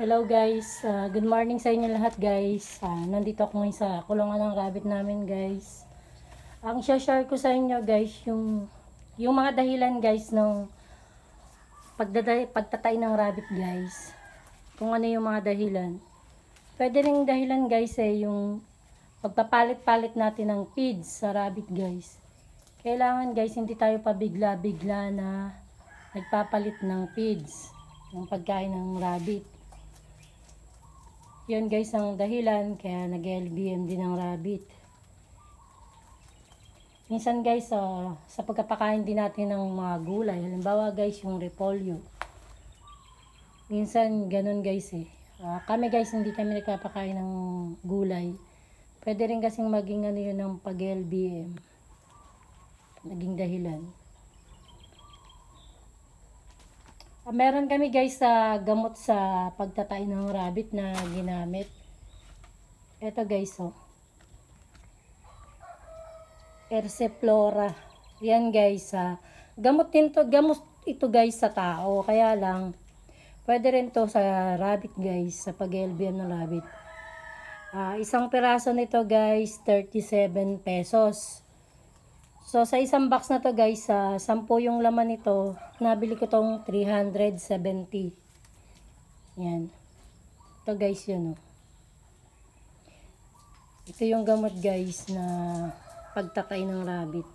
Hello guys, uh, good morning sa inyo lahat guys. Uh, nandito ako ngayon sa kulungan ng rabbit namin guys. Ang share ko sa inyo guys, yung, yung mga dahilan guys ng pagdaday, pagtatay ng rabbit guys. Kung ano yung mga dahilan. Pwede rin dahilan guys eh, yung pagpapalit-palit natin ng feeds sa rabbit guys. Kailangan guys, hindi tayo pabigla-bigla na nagpapalit ng feeds ng pagkain ng rabbit yun guys ang dahilan kaya nag-LBM din ng rabbit. Minsan guys uh, sa pagkapakain din natin ng mga gulay. Halimbawa guys yung repolyo. Minsan ganun guys eh. Uh, kami guys hindi kami nagpapakain ng gulay. Pwede rin kasing maging ano yun ng pag-LBM. Naging dahilan. Ah, meron kami guys sa uh, gamot sa pagtatay ng rabbit na ginamit. Ito guys oh. Erceflora. Yan guys Uh, gamot din to, gamot ito guys sa tao. Kaya lang pwede rin to sa rabbit guys, sa pag-LBM ng rabbit. Uh, isang peraso nito guys, 37 pesos. So, sa isang box na to guys, uh, 10 yung laman nito, nabili ko tong 370. Yan. Ito guys, yun o. Oh. Ito yung gamot guys na pagtakay ng rabbit.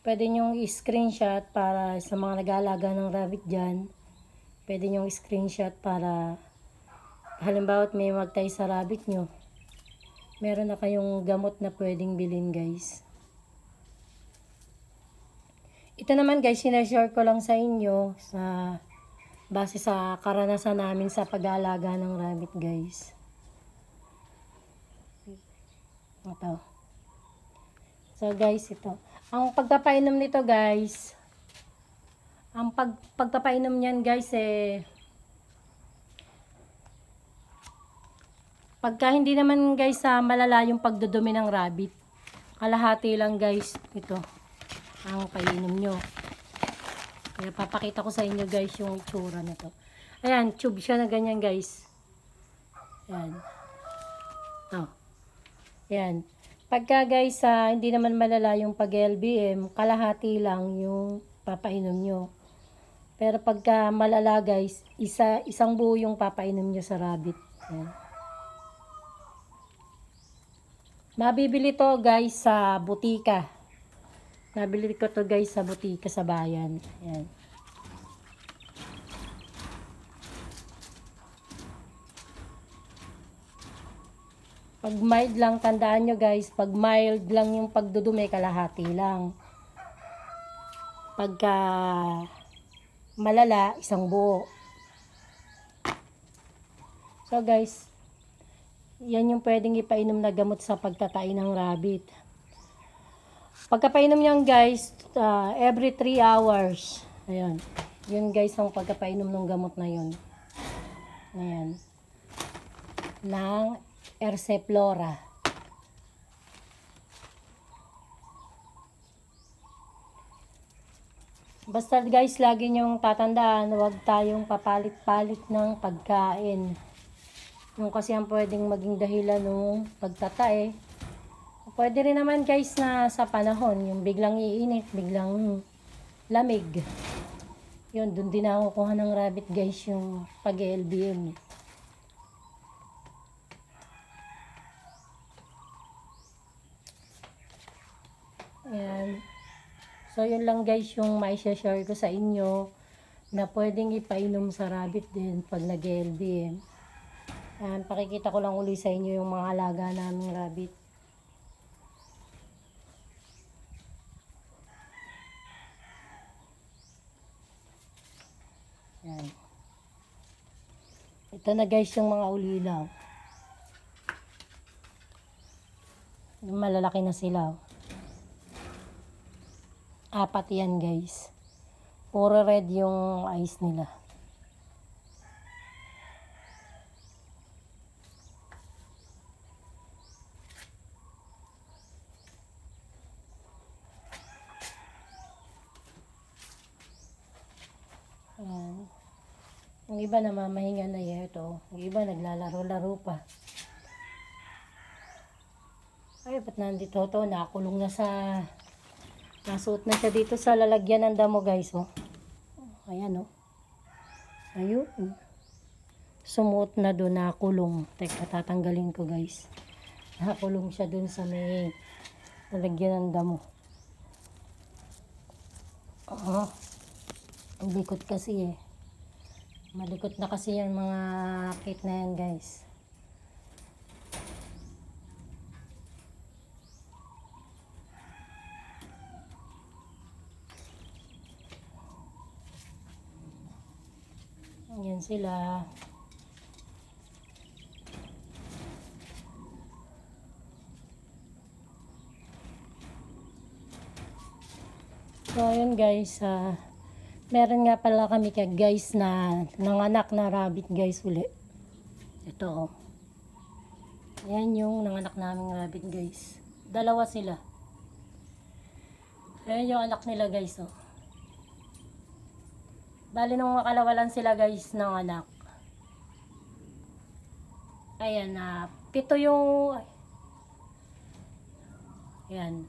Pwede nyong i-screenshot para sa mga nag-aalaga ng rabbit dyan. Pwede nyong i-screenshot para halimbawa may magtay sa rabbit nyo meron na kayong gamot na pwedeng bilhin guys. Ito naman guys, sinashare ko lang sa inyo sa base sa karanasan namin sa pag-aalaga ng rabbit guys. Ito. So guys, ito. Ang pagpapainom nito guys, ang pag, pagpapainom niyan guys eh, Pagka hindi naman guys sa malala yung pagdudumi ng rabbit, kalahati lang guys ito ang painom nyo. Kaya papakita ko sa inyo guys yung itsura na to. Ayan, tube siya na ganyan guys. Ayan. Oh. Ayan. Pagka guys, ah, hindi naman malala yung pag-LBM, kalahati lang yung papainom nyo. Pero pagka malala guys, isa, isang buo yung papainom nyo sa rabbit. Ayan. Nabibili to guys sa butika. Nabili ko to guys sa butika sa bayan. Ayan. Pag mild lang, tandaan nyo guys, pag mild lang yung pagdudumi, kalahati lang. Pagka malala, isang buo. So guys, yan yung pwedeng ipainom na gamot sa pagtatay ng rabbit. Pagkapainom niyan guys, uh, every 3 hours. Ayan. Yun guys ang pagkapainom ng gamot na yun. Ayan. Ng Erceplora. Basta guys, lagi niyong tatandaan, huwag tayong papalit-palit ng pagkain. Yung kasi ang pwedeng maging dahilan ng pagtatae. Pwede rin naman guys na sa panahon, yung biglang iinit, biglang lamig. Yun, dun din ako kuha ng rabbit guys yung pag-LBM. Ayan. So, yun lang guys yung may share ko sa inyo na pwedeng ipainom sa rabbit din pag nag-LBM. Ayan, pakikita ko lang uli sa inyo yung mga alaga naming rabbit. Ayan. Ito na guys yung mga ulilaw. Malalaki na sila. Apat yan guys. Puro red yung eyes nila. Yung iba mamahinga na ito. Yung iba naglalaro-laro pa. Ay, ba't nandito to? Nakulong na sa... Nasuot na siya dito sa lalagyan ng damo guys, oh. Ayan, oh. Ayun. Sumuot na doon, nakulong. Teka, tatanggalin ko guys. Nakulong siya doon sa may lalagyan ng damo. Oh. Uh -huh. Ang likot kasi eh. Malikot na kasi yung mga cake na yan guys. Yan sila. So, yun guys. Uh, meron nga pala kami kay guys na nanganak na rabbit guys uli. Ito oh. Ayan yung nanganak naming rabbit guys. Dalawa sila. yan yung anak nila guys oh. Bali nung makalawalan sila guys ng anak. Ayan na. Uh, pito yung... Ayan.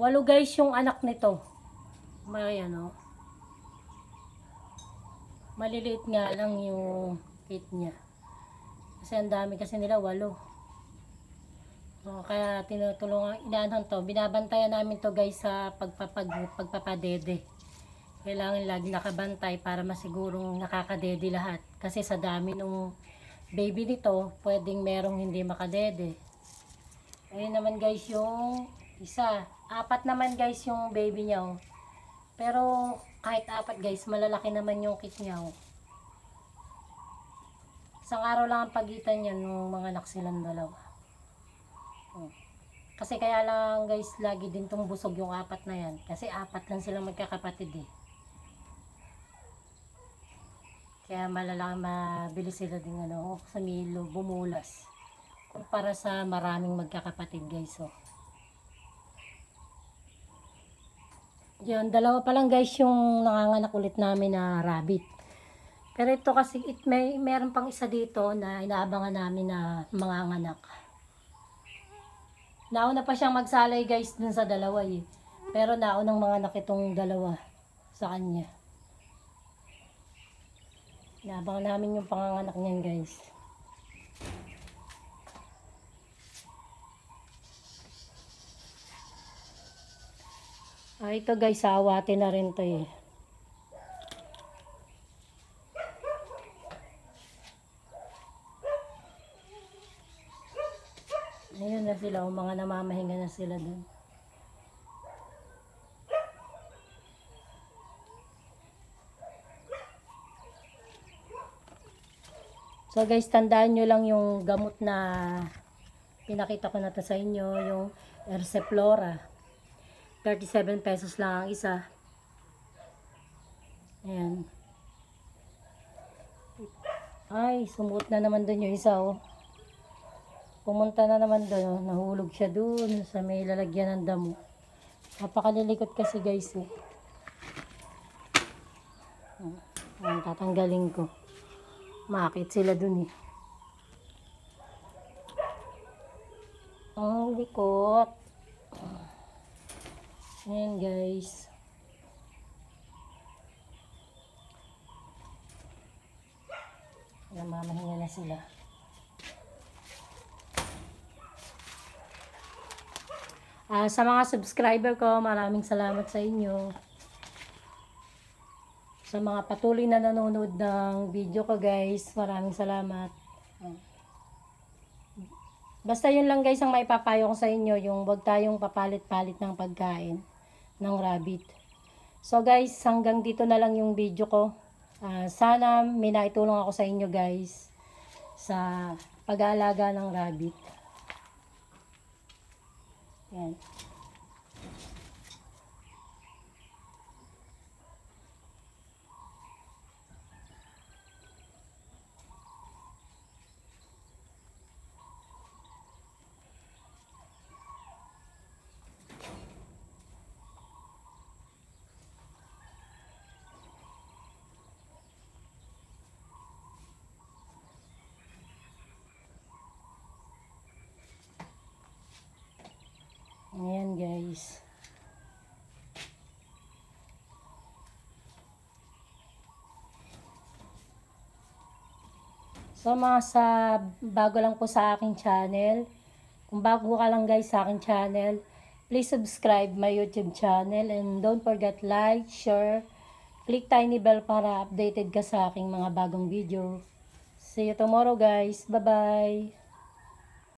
Walo guys yung anak nito. may ano Oh maliliit nga lang yung kit niya kasi ang dami kasi nila walo o, kaya tinutulungan inaanhan to binabantayan namin to guys sa pagpapag, pagpapadede kailangan lagi nakabantay para masigurong nakakadede lahat kasi sa dami ng baby nito pwedeng merong hindi makadede ayun naman guys yung isa apat naman guys yung baby niya oh. Pero kahit apat guys, malalaki naman yung kitnyaw. Oh. Isang araw lang ang pagitan niya nung mga anak silang dalawa. Oh. Kasi kaya lang guys, lagi din tumbusog yung apat na yan. Kasi apat lang silang magkakapatid eh. Kaya malalang mabilis sila din ano, oh, sumilo, bumulas. Para sa maraming magkakapatid guys oh. Yan, dalawa pa lang guys yung nanganganak ulit namin na rabbit. Pero ito kasi it may meron pang isa dito na inaabangan namin na mga anak. Nauna pa siyang magsalay guys dun sa dalawa eh. Pero naunang mga anak itong dalawa sa kanya. Inaabangan namin yung panganganak niyan guys. Ah, ito guys, awatin ah, na rin to eh. Ayan na sila, o oh, mga namamahinga na sila doon. So guys, tandaan nyo lang yung gamot na pinakita ko na to sa inyo, yung Erceplora. 37 pesos lang ang isa. Ayan. Ay, sumuot na naman doon yung isa, oh. Pumunta na naman doon, oh. Nahulog siya doon sa may lalagyan ng damo. Napakalilikot kasi, guys, eh. Ayan, ah, tatanggalin ko. Makakit sila doon, eh. Ah, ang likot. Ayan guys. Ayan, mamahinga na sila. Uh, sa mga subscriber ko, maraming salamat sa inyo. Sa mga patuloy na nanonood ng video ko guys, maraming salamat. Basta yun lang guys ang maipapayo ko sa inyo, yung wag tayong papalit-palit ng pagkain ng rabbit. So guys, hanggang dito na lang yung video ko. Uh, sana may naitulong ako sa inyo guys sa pag-aalaga ng rabbit. Yan. guys So mga sa bago lang po sa aking channel, kung bago ka lang guys sa aking channel, please subscribe my YouTube channel and don't forget like, share, click tiny bell para updated ka sa aking mga bagong video. See you tomorrow guys. Bye-bye!